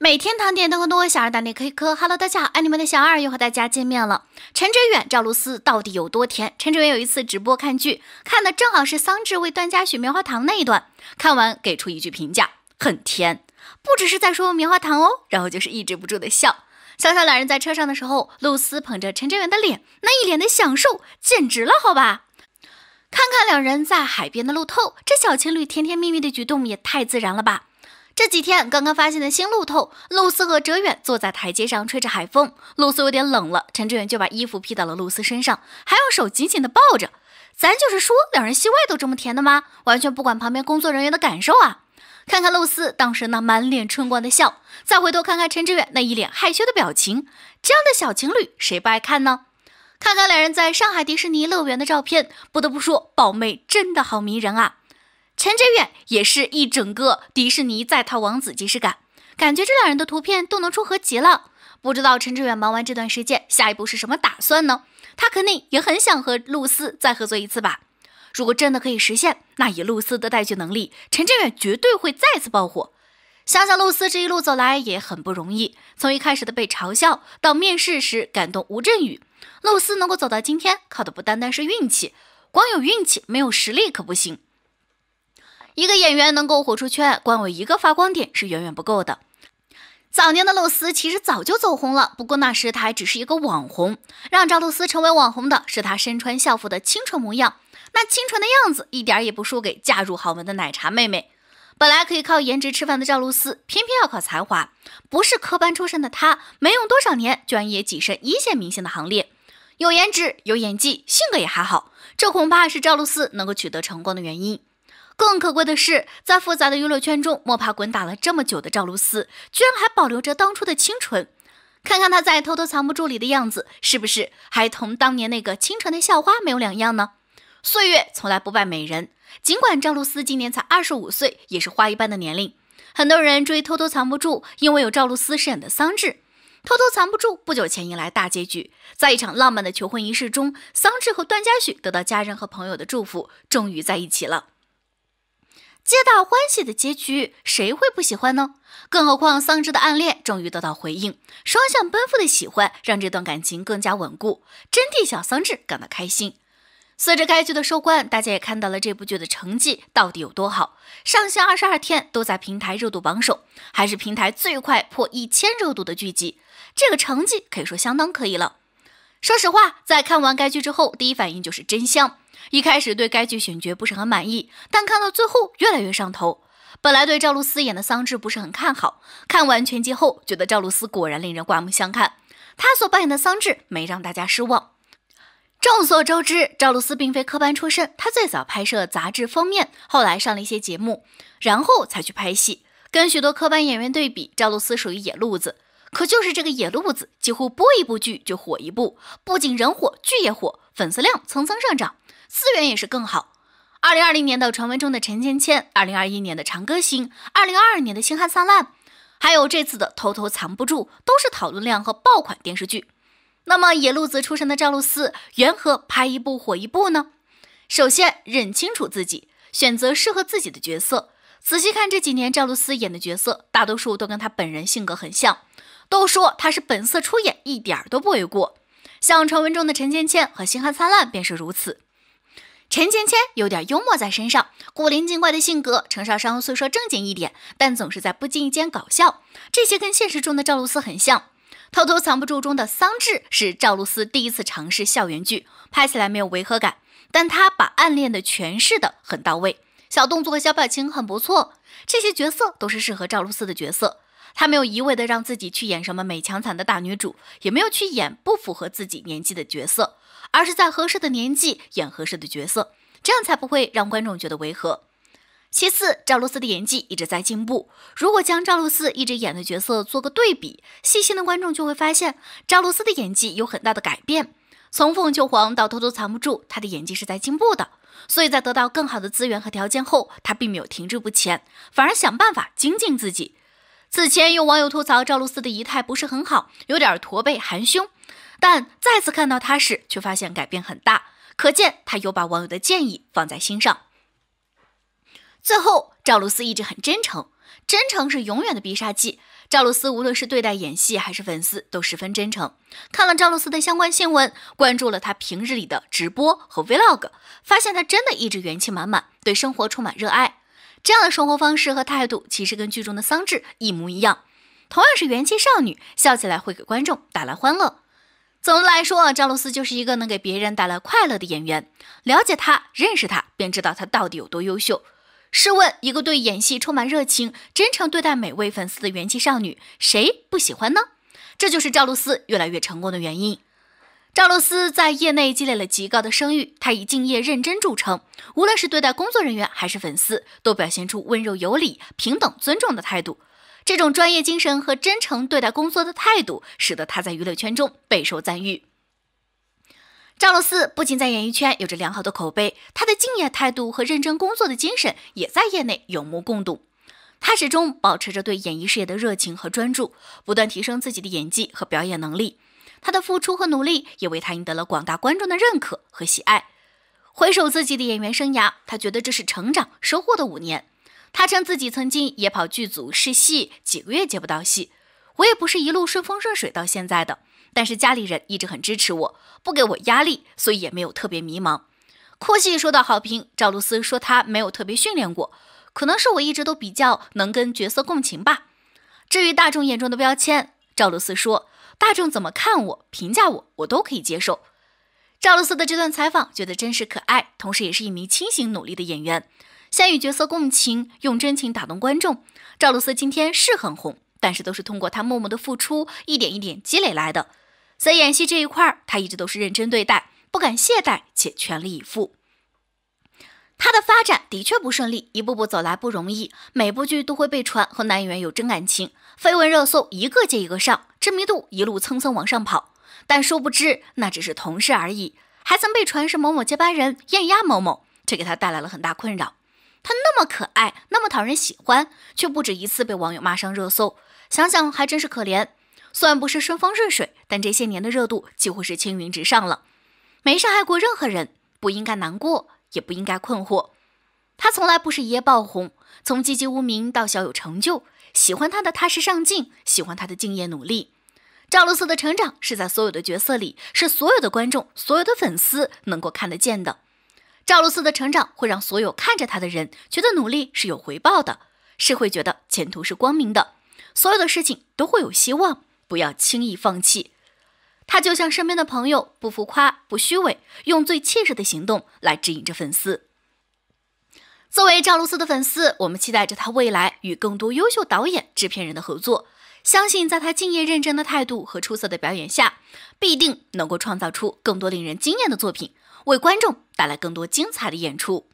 每天谈点都很多，小二带你可一磕。Hello，大家好，爱你们的小二又和大家见面了。陈哲远、赵露思到底有多甜？陈哲远有一次直播看剧，看的正好是桑稚为段嘉许棉花糖那一段，看完给出一句评价：很甜，不只是在说棉花糖哦。然后就是抑制不住的笑。想想两人在车上的时候，露思捧着陈哲远的脸，那一脸的享受，简直了，好吧？看看两人在海边的路透，这小情侣甜甜蜜蜜的举动也太自然了吧？这几天刚刚发现的新路透，露丝和哲远坐在台阶上吹着海风，露丝有点冷了，陈志远就把衣服披到了露丝身上，还用手紧紧的抱着。咱就是说，两人戏外都这么甜的吗？完全不管旁边工作人员的感受啊！看看露丝当时那满脸春光的笑，再回头看看陈志远那一脸害羞的表情，这样的小情侣谁不爱看呢？看看两人在上海迪士尼乐园的照片，不得不说，宝妹真的好迷人啊！陈志远也是一整个迪士尼在逃王子即视感，感觉这两人的图片都能出合集了。不知道陈志远忙完这段时间，下一步是什么打算呢？他肯定也很想和露丝再合作一次吧？如果真的可以实现，那以露丝的带剧能力，陈志远绝对会再次爆火。想想露丝这一路走来也很不容易，从一开始的被嘲笑，到面试时感动吴镇宇，露丝能够走到今天，靠的不单单是运气，光有运气没有实力可不行。一个演员能够火出圈，光有一个发光点是远远不够的。早年的露丝其实早就走红了，不过那时她还只是一个网红。让赵露思成为网红的是她身穿校服的清纯模样，那清纯的样子一点也不输给嫁入豪门的奶茶妹妹。本来可以靠颜值吃饭的赵露思，偏偏要靠才华。不是科班出身的她，没用多少年，居然也跻身一线明星的行列。有颜值，有演技，性格也还好，这恐怕是赵露思能够取得成功的原因。更可贵的是，在复杂的娱乐圈中摸爬滚打了这么久的赵露思，居然还保留着当初的清纯。看看她在《偷偷藏不住》里的样子，是不是还同当年那个清纯的校花没有两样呢？岁月从来不败美人，尽管赵露思今年才二十五岁，也是花一般的年龄。很多人追《偷偷藏不住》，因为有赵露思饰演的桑稚。《偷偷藏不住》不久前迎来大结局，在一场浪漫的求婚仪式中，桑稚和段嘉许得到家人和朋友的祝福，终于在一起了。皆大欢喜的结局，谁会不喜欢呢？更何况桑稚的暗恋终于得到回应，双向奔赴的喜欢让这段感情更加稳固，真替小桑稚感到开心。随着该剧的收官，大家也看到了这部剧的成绩到底有多好，上线二十二天都在平台热度榜首，还是平台最快破一千热度的剧集，这个成绩可以说相当可以了。说实话，在看完该剧之后，第一反应就是真香。一开始对该剧选角不是很满意，但看到最后越来越上头。本来对赵露思演的桑稚不是很看好，看完全集后觉得赵露思果然令人刮目相看。她所扮演的桑稚没让大家失望。众所周知，赵露思并非科班出身，她最早拍摄杂志封面，后来上了一些节目，然后才去拍戏。跟许多科班演员对比，赵露思属于野路子。可就是这个野路子，几乎播一部剧就火一部，不仅人火，剧也火，粉丝量蹭蹭上涨。资源也是更好。二零二零年的传闻中的陈芊芊，二零二一年的长歌行，二零二二年的星汉灿烂，还有这次的偷偷藏不住，都是讨论量和爆款电视剧。那么，野路子出身的赵露思，缘何拍一部火一部呢？首先，认清楚自己，选择适合自己的角色。仔细看这几年赵露思演的角色，大多数都跟她本人性格很像，都说她是本色出演，一点都不为过。像传闻中的陈芊芊和星汉灿烂便是如此。陈芊芊有点幽默在身上，古灵精怪的性格。陈少商虽说正经一点，但总是在不经意间搞笑。这些跟现实中的赵露思很像。偷偷藏不住中的桑稚是赵露思第一次尝试校园剧，拍起来没有违和感，但她把暗恋的诠释的很到位，小动作和小表情很不错。这些角色都是适合赵露思的角色。她没有一味的让自己去演什么美强惨的大女主，也没有去演不符合自己年纪的角色，而是在合适的年纪演合适的角色，这样才不会让观众觉得违和。其次，赵露思的演技一直在进步。如果将赵露思一直演的角色做个对比，细心的观众就会发现赵露思的演技有很大的改变。从凤求凰到偷偷藏不住，她的演技是在进步的。所以在得到更好的资源和条件后，她并没有停滞不前，反而想办法精进自己。此前有网友吐槽赵露思的仪态不是很好，有点驼背含胸，但再次看到她时，却发现改变很大，可见她有把网友的建议放在心上。最后，赵露思一直很真诚，真诚是永远的必杀技。赵露思无论是对待演戏还是粉丝，都十分真诚。看了赵露思的相关新闻，关注了她平日里的直播和 vlog，发现她真的一直元气满满，对生活充满热爱。这样的生活方式和态度，其实跟剧中的桑稚一模一样，同样是元气少女，笑起来会给观众带来欢乐。总的来说，赵露思就是一个能给别人带来快乐的演员，了解她、认识她，便知道她到底有多优秀。试问，一个对演戏充满热情、真诚对待每位粉丝的元气少女，谁不喜欢呢？这就是赵露思越来越成功的原因。赵露思在业内积累了极高的声誉，她以敬业认真著称。无论是对待工作人员还是粉丝，都表现出温柔有礼、平等尊重的态度。这种专业精神和真诚对待工作的态度，使得她在娱乐圈中备受赞誉。赵露思不仅在演艺圈有着良好的口碑，她的敬业态度和认真工作的精神也在业内有目共睹。她始终保持着对演艺事业的热情和专注，不断提升自己的演技和表演能力。他的付出和努力也为他赢得了广大观众的认可和喜爱。回首自己的演员生涯，他觉得这是成长收获的五年。他称自己曾经也跑剧组试戏，几个月接不到戏，我也不是一路顺风顺水到现在的。但是家里人一直很支持我，不给我压力，所以也没有特别迷茫。哭戏受到好评，赵露思说她没有特别训练过，可能是我一直都比较能跟角色共情吧。至于大众眼中的标签，赵露思说。大众怎么看我、评价我，我都可以接受。赵露思的这段采访，觉得真实可爱，同时也是一名清醒努力的演员，先与角色共情，用真情打动观众。赵露思今天是很红，但是都是通过她默默的付出，一点一点积累来的。在演戏这一块她一直都是认真对待，不敢懈怠，且全力以赴。他的发展的确不顺利，一步步走来不容易。每部剧都会被传和男演员有真感情，绯闻热搜一个接一个上，知名度一路蹭蹭往上跑。但殊不知，那只是同事而已。还曾被传是某某接班人，艳压某某，这给他带来了很大困扰。他那么可爱，那么讨人喜欢，却不止一次被网友骂上热搜。想想还真是可怜。虽然不是顺风顺水，但这些年的热度几乎是青云直上了。没伤害过任何人，不应该难过。也不应该困惑，他从来不是一夜爆红，从籍籍无名到小有成就。喜欢他的踏实上进，喜欢他的敬业努力。赵露思的成长是在所有的角色里，是所有的观众、所有的粉丝能够看得见的。赵露思的成长会让所有看着她的人觉得努力是有回报的，是会觉得前途是光明的，所有的事情都会有希望，不要轻易放弃。他就像身边的朋友，不浮夸，不虚伪，用最切实的行动来指引着粉丝。作为赵露思的粉丝，我们期待着他未来与更多优秀导演、制片人的合作。相信在他敬业认真的态度和出色的表演下，必定能够创造出更多令人惊艳的作品，为观众带来更多精彩的演出。